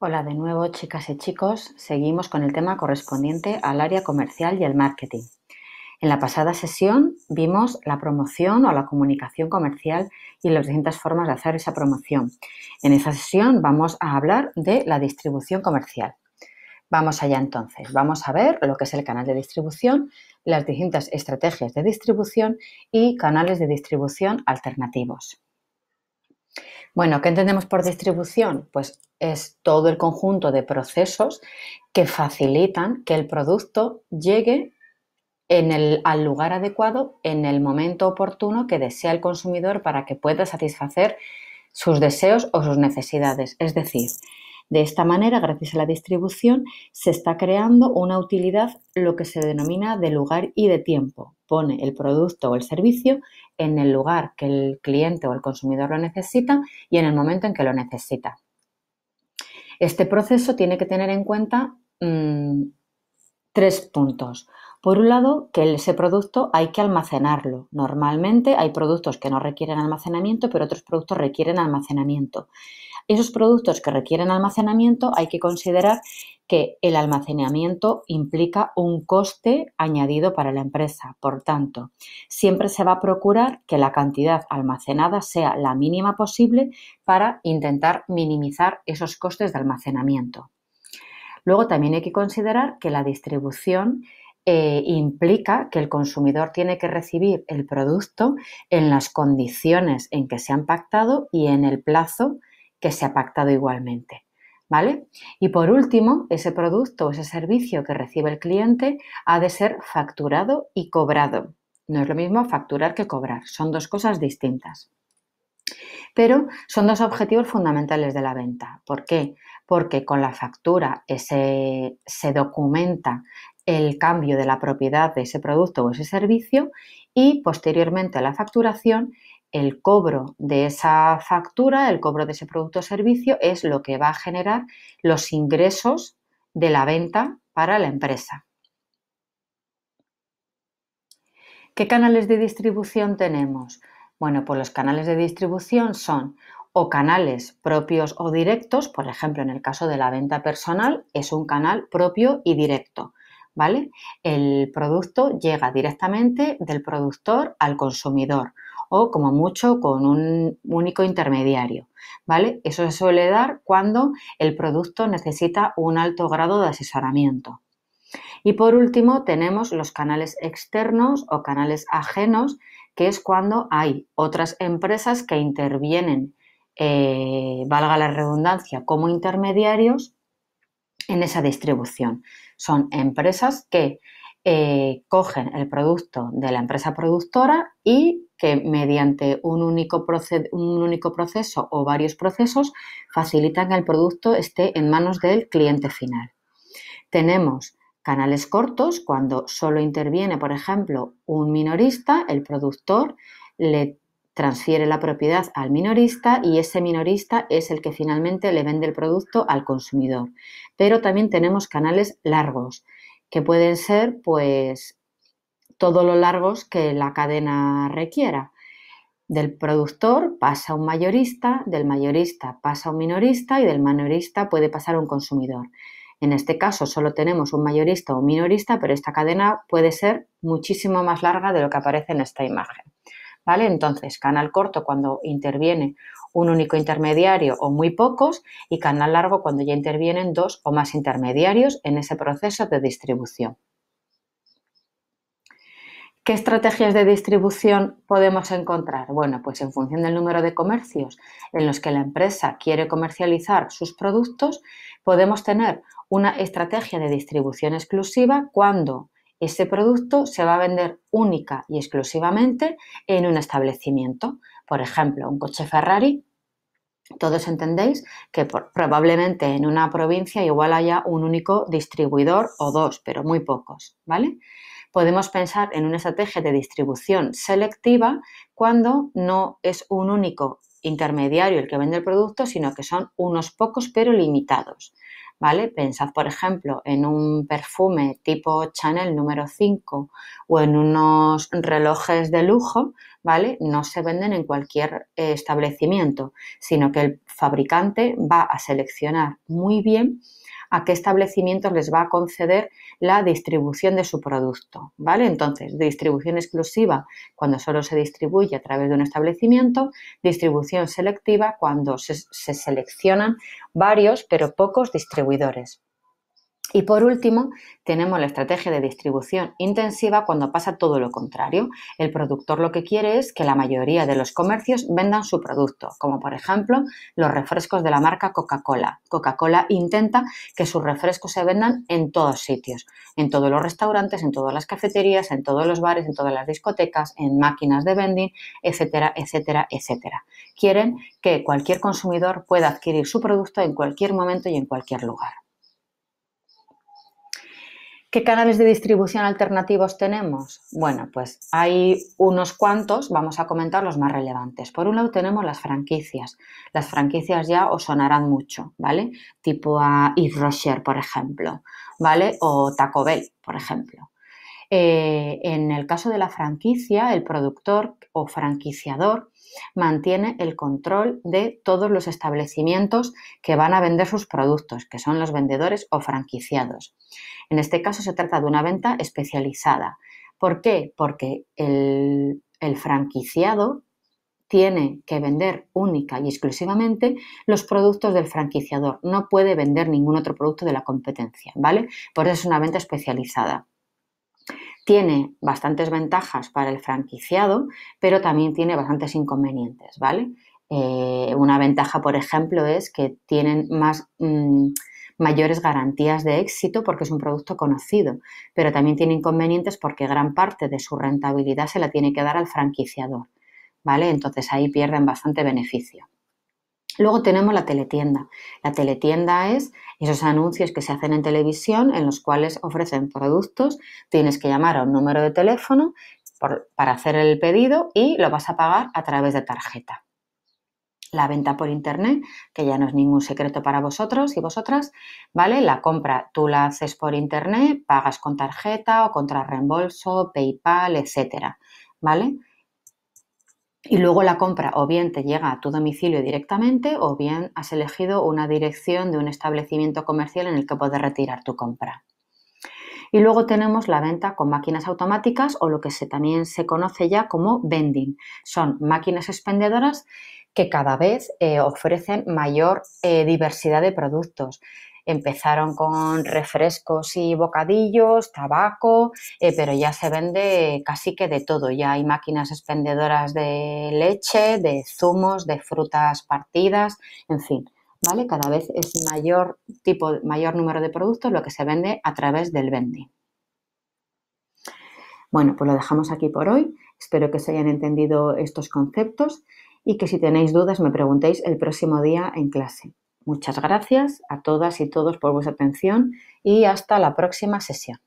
Hola de nuevo chicas y chicos, seguimos con el tema correspondiente al área comercial y el marketing. En la pasada sesión vimos la promoción o la comunicación comercial y las distintas formas de hacer esa promoción. En esta sesión vamos a hablar de la distribución comercial. Vamos allá entonces, vamos a ver lo que es el canal de distribución, las distintas estrategias de distribución y canales de distribución alternativos. Bueno, ¿qué entendemos por distribución? Pues es todo el conjunto de procesos que facilitan que el producto llegue al lugar adecuado, en el momento oportuno que desea el consumidor para que pueda satisfacer sus deseos o sus necesidades. Es decir, de esta manera, gracias a la distribución, se está creando una utilidad, lo que se denomina de lugar y de tiempo. Pone el producto o el servicio en el lugar que el cliente o el consumidor lo necesita y en el momento en que lo necesita. Este proceso tiene que tener en cuenta mm, tres puntos. Por un lado, que ese producto hay que almacenarlo. Normalmente hay productos que no requieren almacenamiento, pero otros productos requieren almacenamiento. Esos productos que requieren almacenamiento hay que considerar que el almacenamiento implica un coste añadido para la empresa. Por tanto, siempre se va a procurar que la cantidad almacenada sea la mínima posible para intentar minimizar esos costes de almacenamiento. Luego también hay que considerar que la distribución eh, implica que el consumidor tiene que recibir el producto en las condiciones en que se han pactado y en el plazo que se ha pactado igualmente. ¿Vale? Y por último, ese producto o ese servicio que recibe el cliente ha de ser facturado y cobrado. No es lo mismo facturar que cobrar, son dos cosas distintas. Pero son dos objetivos fundamentales de la venta. ¿Por qué? Porque con la factura se documenta el cambio de la propiedad de ese producto o ese servicio y posteriormente a la facturación el cobro de esa factura, el cobro de ese producto o servicio, es lo que va a generar los ingresos de la venta para la empresa. ¿Qué canales de distribución tenemos? Bueno, pues los canales de distribución son o canales propios o directos, por ejemplo, en el caso de la venta personal, es un canal propio y directo. ¿Vale? El producto llega directamente del productor al consumidor o como mucho con un único intermediario. ¿Vale? Eso se suele dar cuando el producto necesita un alto grado de asesoramiento. Y por último tenemos los canales externos o canales ajenos, que es cuando hay otras empresas que intervienen, eh, valga la redundancia, como intermediarios en esa distribución. Son empresas que eh, cogen el producto de la empresa productora y que mediante un único, proceso, un único proceso o varios procesos facilitan que el producto esté en manos del cliente final. Tenemos canales cortos cuando solo interviene, por ejemplo, un minorista, el productor le transfiere la propiedad al minorista y ese minorista es el que finalmente le vende el producto al consumidor. Pero también tenemos canales largos que pueden ser pues todos los largos que la cadena requiera. Del productor pasa un mayorista, del mayorista pasa un minorista y del minorista puede pasar un consumidor. En este caso solo tenemos un mayorista o un minorista, pero esta cadena puede ser muchísimo más larga de lo que aparece en esta imagen. ¿Vale? Entonces, canal corto cuando interviene un único intermediario o muy pocos y canal largo cuando ya intervienen dos o más intermediarios en ese proceso de distribución. ¿Qué estrategias de distribución podemos encontrar? Bueno, pues en función del número de comercios en los que la empresa quiere comercializar sus productos, podemos tener una estrategia de distribución exclusiva cuando ese producto se va a vender única y exclusivamente en un establecimiento. Por ejemplo, un coche Ferrari todos entendéis que probablemente en una provincia igual haya un único distribuidor o dos, pero muy pocos, ¿vale? podemos pensar en una estrategia de distribución selectiva cuando no es un único intermediario el que vende el producto, sino que son unos pocos pero limitados. ¿Vale? Pensad, por ejemplo, en un perfume tipo Chanel número 5 o en unos relojes de lujo, ¿vale? No se venden en cualquier eh, establecimiento, sino que el fabricante va a seleccionar muy bien a qué establecimiento les va a conceder la distribución de su producto, ¿vale? Entonces, distribución exclusiva cuando solo se distribuye a través de un establecimiento, distribución selectiva cuando se seleccionan varios pero pocos distribuidores. Y por último, tenemos la estrategia de distribución intensiva cuando pasa todo lo contrario. El productor lo que quiere es que la mayoría de los comercios vendan su producto, como por ejemplo los refrescos de la marca Coca-Cola. Coca-Cola intenta que sus refrescos se vendan en todos sitios, en todos los restaurantes, en todas las cafeterías, en todos los bares, en todas las discotecas, en máquinas de vending, etcétera, etcétera, etcétera. Quieren que cualquier consumidor pueda adquirir su producto en cualquier momento y en cualquier lugar. ¿Qué canales de distribución alternativos tenemos? Bueno, pues hay unos cuantos, vamos a comentar los más relevantes. Por un lado tenemos las franquicias. Las franquicias ya os sonarán mucho, ¿vale? Tipo a Yves Rocher, por ejemplo, ¿vale? O Taco Bell, por ejemplo. Eh, en el caso de la franquicia, el productor o franquiciador mantiene el control de todos los establecimientos que van a vender sus productos, que son los vendedores o franquiciados. En este caso se trata de una venta especializada. ¿Por qué? Porque el, el franquiciado tiene que vender única y exclusivamente los productos del franquiciador. No puede vender ningún otro producto de la competencia, ¿vale? Por eso es una venta especializada tiene bastantes ventajas para el franquiciado, pero también tiene bastantes inconvenientes, ¿vale? Eh, una ventaja, por ejemplo, es que tienen más... Mm, mayores garantías de éxito porque es un producto conocido, pero también tiene inconvenientes porque gran parte de su rentabilidad se la tiene que dar al franquiciador, ¿vale? Entonces ahí pierden bastante beneficio. Luego tenemos la teletienda. La teletienda es esos anuncios que se hacen en televisión en los cuales ofrecen productos. Tienes que llamar a un número de teléfono para hacer el pedido y lo vas a pagar a través de tarjeta. La venta por internet, que ya no es ningún secreto para vosotros y vosotras, ¿vale? La compra tú la haces por internet, pagas con tarjeta o contra reembolso, PayPal, etcétera, ¿vale? y luego la compra o bien te llega a tu domicilio directamente o bien has elegido una dirección de un establecimiento comercial en el que puedes retirar tu compra. Y luego tenemos la venta con máquinas automáticas o lo que se, también se conoce ya como vending. Son máquinas expendedoras que cada vez eh, ofrecen mayor eh, diversidad de productos. Empezaron con refrescos y bocadillos, tabaco, eh, pero ya se vende casi que de todo. Ya hay máquinas expendedoras de leche, de zumos, de frutas partidas, en fin. ¿Vale? Cada vez es mayor tipo, mayor número de productos lo que se vende a través del vending. Bueno, pues lo dejamos aquí por hoy. Espero que se hayan entendido estos conceptos y que si tenéis dudas me preguntéis el próximo día en clase. Muchas gracias a todas y todos por vuestra atención y hasta la próxima sesión.